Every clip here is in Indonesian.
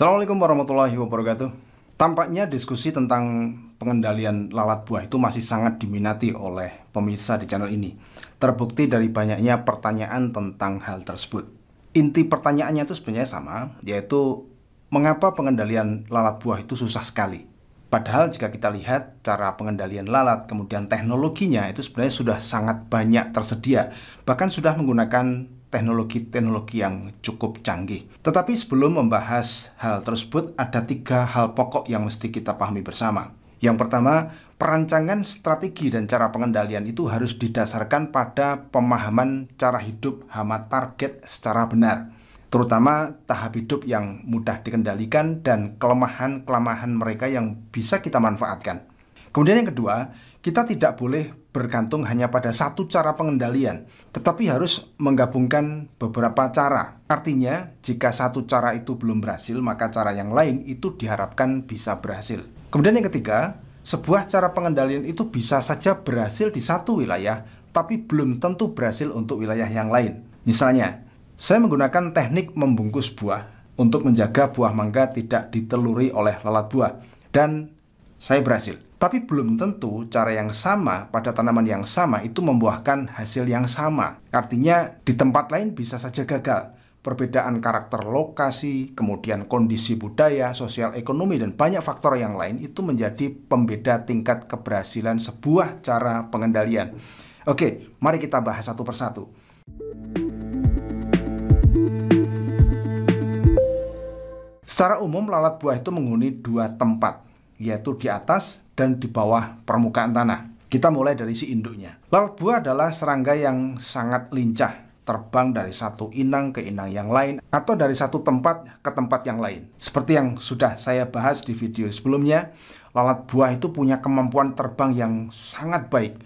Assalamualaikum warahmatullahi wabarakatuh. Tampaknya diskusi tentang pengendalian lalat buah itu masih sangat diminati oleh pemirsa di channel ini. Terbukti dari banyaknya pertanyaan tentang hal tersebut. Inti pertanyaannya itu sebenarnya sama, yaitu mengapa pengendalian lalat buah itu susah sekali? Padahal jika kita lihat cara pengendalian lalat, kemudian teknologinya itu sebenarnya sudah sangat banyak tersedia, bahkan sudah menggunakan teknologi-teknologi yang cukup canggih. Tetapi sebelum membahas hal tersebut, ada tiga hal pokok yang mesti kita pahami bersama. Yang pertama, perancangan strategi dan cara pengendalian itu harus didasarkan pada pemahaman cara hidup hama target secara benar, terutama tahap hidup yang mudah dikendalikan dan kelemahan-kelemahan mereka yang bisa kita manfaatkan. Kemudian yang kedua, kita tidak boleh bergantung hanya pada satu cara pengendalian, tetapi harus menggabungkan beberapa cara. Artinya, jika satu cara itu belum berhasil, maka cara yang lain itu diharapkan bisa berhasil. Kemudian yang ketiga, sebuah cara pengendalian itu bisa saja berhasil di satu wilayah, tapi belum tentu berhasil untuk wilayah yang lain. Misalnya, saya menggunakan teknik membungkus buah untuk menjaga buah mangga tidak diteluri oleh lalat buah. Dan saya berhasil. Tapi belum tentu cara yang sama pada tanaman yang sama itu membuahkan hasil yang sama. Artinya di tempat lain bisa saja gagal. Perbedaan karakter lokasi, kemudian kondisi budaya, sosial ekonomi, dan banyak faktor yang lain itu menjadi pembeda tingkat keberhasilan sebuah cara pengendalian. Oke, mari kita bahas satu persatu. Secara umum, lalat buah itu menghuni dua tempat, yaitu di atas dan di bawah permukaan tanah. Kita mulai dari si induknya. Lalat buah adalah serangga yang sangat lincah, terbang dari satu inang ke inang yang lain atau dari satu tempat ke tempat yang lain. Seperti yang sudah saya bahas di video sebelumnya, lalat buah itu punya kemampuan terbang yang sangat baik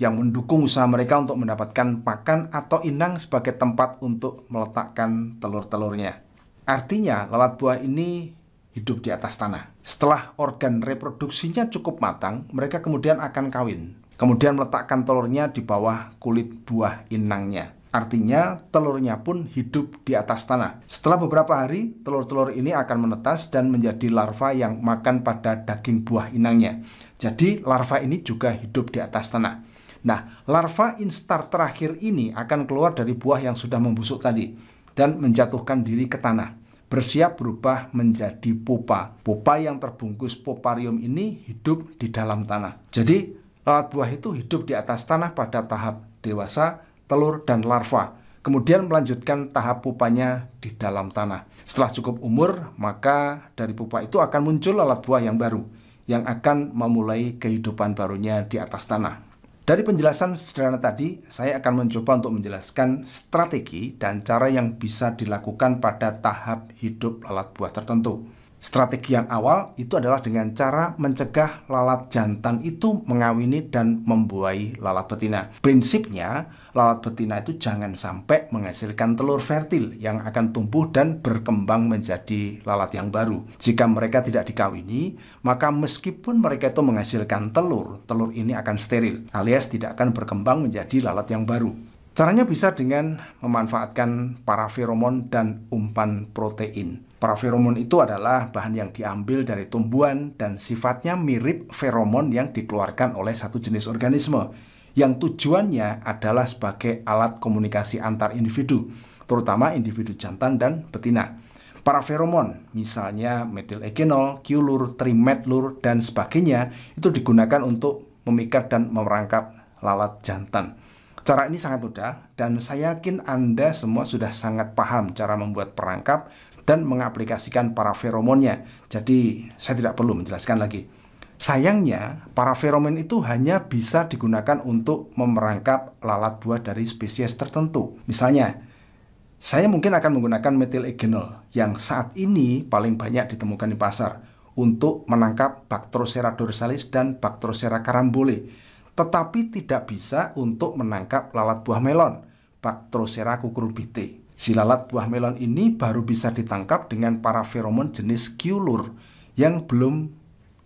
yang mendukung usaha mereka untuk mendapatkan pakan atau inang sebagai tempat untuk meletakkan telur-telurnya. Artinya, lalat buah ini hidup di atas tanah. Setelah organ reproduksinya cukup matang, mereka kemudian akan kawin. Kemudian meletakkan telurnya di bawah kulit buah inangnya. Artinya telurnya pun hidup di atas tanah. Setelah beberapa hari, telur-telur ini akan menetas dan menjadi larva yang makan pada daging buah inangnya. Jadi larva ini juga hidup di atas tanah. Nah, larva instar terakhir ini akan keluar dari buah yang sudah membusuk tadi dan menjatuhkan diri ke tanah bersiap berubah menjadi pupa. Pupa yang terbungkus poparium ini hidup di dalam tanah. Jadi, lalat buah itu hidup di atas tanah pada tahap dewasa, telur, dan larva. Kemudian melanjutkan tahap pupanya di dalam tanah. Setelah cukup umur, maka dari pupa itu akan muncul lalat buah yang baru, yang akan memulai kehidupan barunya di atas tanah. Dari penjelasan sederhana tadi, saya akan mencoba untuk menjelaskan strategi dan cara yang bisa dilakukan pada tahap hidup alat buah tertentu. Strategi yang awal itu adalah dengan cara mencegah lalat jantan itu mengawini dan membuahi lalat betina. Prinsipnya, lalat betina itu jangan sampai menghasilkan telur fertil yang akan tumbuh dan berkembang menjadi lalat yang baru. Jika mereka tidak dikawini, maka meskipun mereka itu menghasilkan telur, telur ini akan steril alias tidak akan berkembang menjadi lalat yang baru. Caranya bisa dengan memanfaatkan para feromon dan umpan protein. Para itu adalah bahan yang diambil dari tumbuhan dan sifatnya mirip feromon yang dikeluarkan oleh satu jenis organisme yang tujuannya adalah sebagai alat komunikasi antar individu, terutama individu jantan dan betina. Para feromon, misalnya ekinol, kiulur, trimetlur, dan sebagainya, itu digunakan untuk memikat dan merangkap lalat jantan. Cara ini sangat mudah dan saya yakin Anda semua sudah sangat paham cara membuat perangkap dan mengaplikasikan para feromonnya. Jadi saya tidak perlu menjelaskan lagi. Sayangnya, para feromon itu hanya bisa digunakan untuk memerangkap lalat buah dari spesies tertentu. Misalnya, saya mungkin akan menggunakan metil eugenol yang saat ini paling banyak ditemukan di pasar untuk menangkap Bactrocera dorsalis dan Bactrocera carambole, tetapi tidak bisa untuk menangkap lalat buah melon, Bactrocera cucurbitae lalat buah melon ini baru bisa ditangkap dengan para feromon jenis kiulur yang belum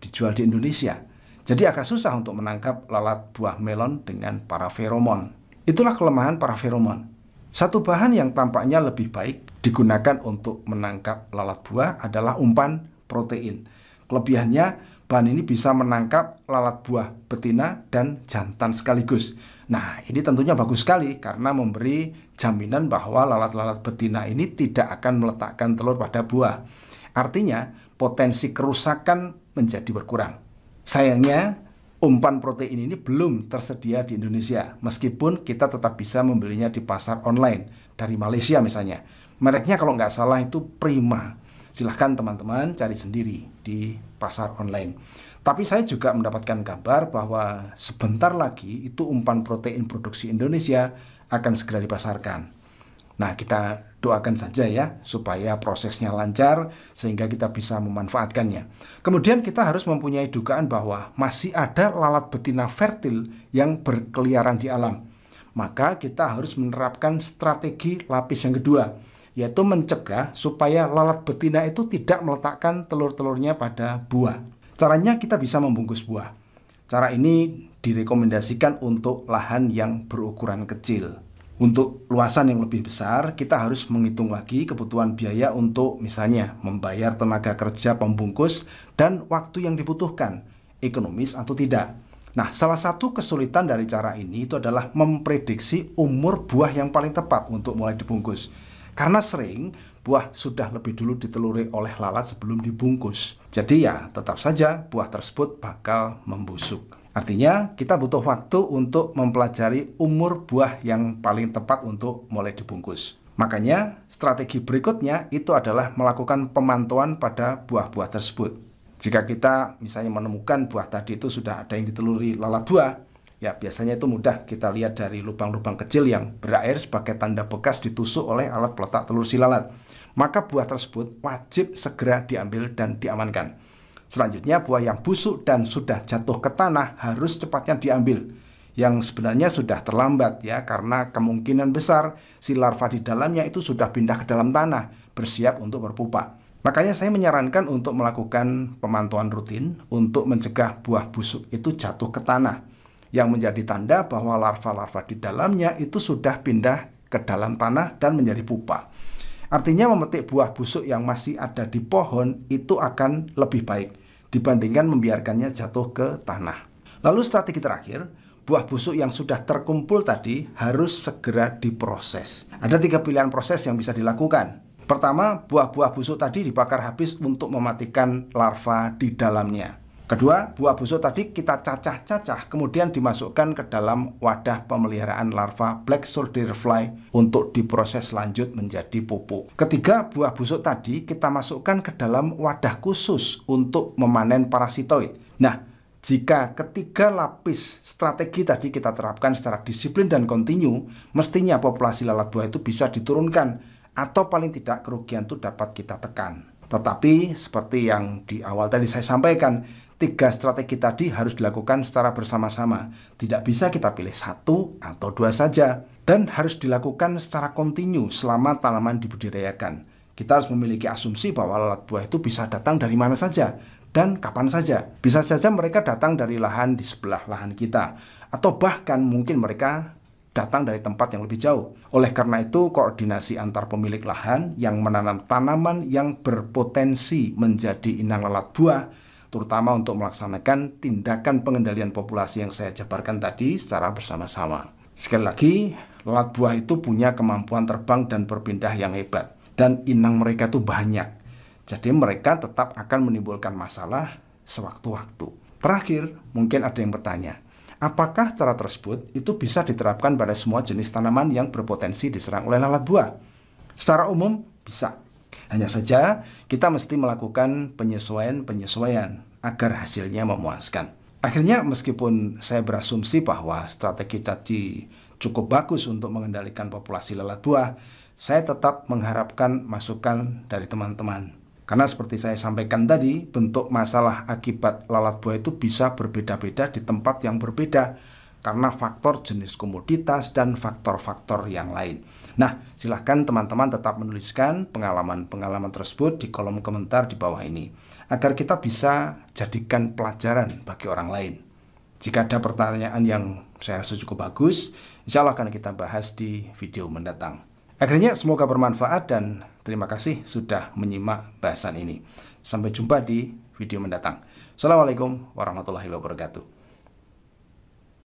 dijual di Indonesia. Jadi agak susah untuk menangkap lalat buah melon dengan para feromon. Itulah kelemahan para feromon. Satu bahan yang tampaknya lebih baik digunakan untuk menangkap lalat buah adalah umpan protein. Kelebihannya, bahan ini bisa menangkap lalat buah betina dan jantan sekaligus. Nah, ini tentunya bagus sekali karena memberi jaminan bahwa lalat-lalat betina ini tidak akan meletakkan telur pada buah. Artinya, potensi kerusakan menjadi berkurang. Sayangnya, umpan protein ini belum tersedia di Indonesia, meskipun kita tetap bisa membelinya di pasar online, dari Malaysia misalnya. Mereknya kalau nggak salah itu Prima. Silahkan teman-teman cari sendiri di pasar online. Tapi saya juga mendapatkan kabar bahwa sebentar lagi itu umpan protein produksi Indonesia akan segera dipasarkan. Nah, kita doakan saja ya supaya prosesnya lancar sehingga kita bisa memanfaatkannya. Kemudian kita harus mempunyai dugaan bahwa masih ada lalat betina fertil yang berkeliaran di alam. Maka kita harus menerapkan strategi lapis yang kedua, yaitu mencegah supaya lalat betina itu tidak meletakkan telur-telurnya pada buah. Caranya kita bisa membungkus buah. Cara ini direkomendasikan untuk lahan yang berukuran kecil. Untuk luasan yang lebih besar, kita harus menghitung lagi kebutuhan biaya untuk misalnya membayar tenaga kerja pembungkus dan waktu yang dibutuhkan, ekonomis atau tidak. Nah, salah satu kesulitan dari cara ini itu adalah memprediksi umur buah yang paling tepat untuk mulai dibungkus. Karena sering buah sudah lebih dulu diteluri oleh lalat sebelum dibungkus. Jadi ya, tetap saja buah tersebut bakal membusuk. Artinya kita butuh waktu untuk mempelajari umur buah yang paling tepat untuk mulai dibungkus. Makanya strategi berikutnya itu adalah melakukan pemantauan pada buah-buah tersebut. Jika kita misalnya menemukan buah tadi itu sudah ada yang diteluri lalat buah, ya biasanya itu mudah kita lihat dari lubang-lubang kecil yang berair sebagai tanda bekas ditusuk oleh alat peletak telur si lalat. Maka buah tersebut wajib segera diambil dan diamankan. Selanjutnya, buah yang busuk dan sudah jatuh ke tanah harus cepatnya diambil. Yang sebenarnya sudah terlambat ya, karena kemungkinan besar si larva di dalamnya itu sudah pindah ke dalam tanah, bersiap untuk berpupa. Makanya saya menyarankan untuk melakukan pemantauan rutin untuk mencegah buah busuk itu jatuh ke tanah. Yang menjadi tanda bahwa larva-larva di dalamnya itu sudah pindah ke dalam tanah dan menjadi pupa. Artinya memetik buah busuk yang masih ada di pohon itu akan lebih baik dibandingkan membiarkannya jatuh ke tanah. Lalu strategi terakhir, buah busuk yang sudah terkumpul tadi harus segera diproses. Ada tiga pilihan proses yang bisa dilakukan. Pertama, buah-buah busuk tadi dibakar habis untuk mematikan larva di dalamnya. Kedua, buah busuk tadi kita cacah-cacah kemudian dimasukkan ke dalam wadah pemeliharaan larva black soldier fly untuk diproses lanjut menjadi pupuk. Ketiga, buah busuk tadi kita masukkan ke dalam wadah khusus untuk memanen parasitoid. Nah, jika ketiga lapis strategi tadi kita terapkan secara disiplin dan kontinu, mestinya populasi lalat buah itu bisa diturunkan atau paling tidak kerugian itu dapat kita tekan. Tetapi seperti yang di awal tadi saya sampaikan, tiga strategi tadi harus dilakukan secara bersama-sama. Tidak bisa kita pilih satu atau dua saja. Dan harus dilakukan secara kontinu selama tanaman dibudidayakan. Kita harus memiliki asumsi bahwa lalat buah itu bisa datang dari mana saja dan kapan saja. Bisa saja mereka datang dari lahan di sebelah lahan kita. Atau bahkan mungkin mereka datang dari tempat yang lebih jauh. Oleh karena itu, koordinasi antar pemilik lahan yang menanam tanaman yang berpotensi menjadi inang lalat buah terutama untuk melaksanakan tindakan pengendalian populasi yang saya jabarkan tadi secara bersama-sama. Sekali lagi, lalat buah itu punya kemampuan terbang dan berpindah yang hebat dan inang mereka itu banyak. Jadi mereka tetap akan menimbulkan masalah sewaktu-waktu. Terakhir, mungkin ada yang bertanya, apakah cara tersebut itu bisa diterapkan pada semua jenis tanaman yang berpotensi diserang oleh lalat buah? Secara umum, bisa. Hanya saja kita mesti melakukan penyesuaian-penyesuaian agar hasilnya memuaskan. Akhirnya meskipun saya berasumsi bahwa strategi tadi cukup bagus untuk mengendalikan populasi lalat buah, saya tetap mengharapkan masukan dari teman-teman. Karena seperti saya sampaikan tadi, bentuk masalah akibat lalat buah itu bisa berbeda-beda di tempat yang berbeda karena faktor jenis komoditas dan faktor-faktor yang lain. Nah, silahkan teman-teman tetap menuliskan pengalaman-pengalaman tersebut di kolom komentar di bawah ini, agar kita bisa jadikan pelajaran bagi orang lain. Jika ada pertanyaan yang saya rasa cukup bagus, insya Allah akan kita bahas di video mendatang. Akhirnya, semoga bermanfaat dan terima kasih sudah menyimak bahasan ini. Sampai jumpa di video mendatang. Assalamualaikum warahmatullahi wabarakatuh.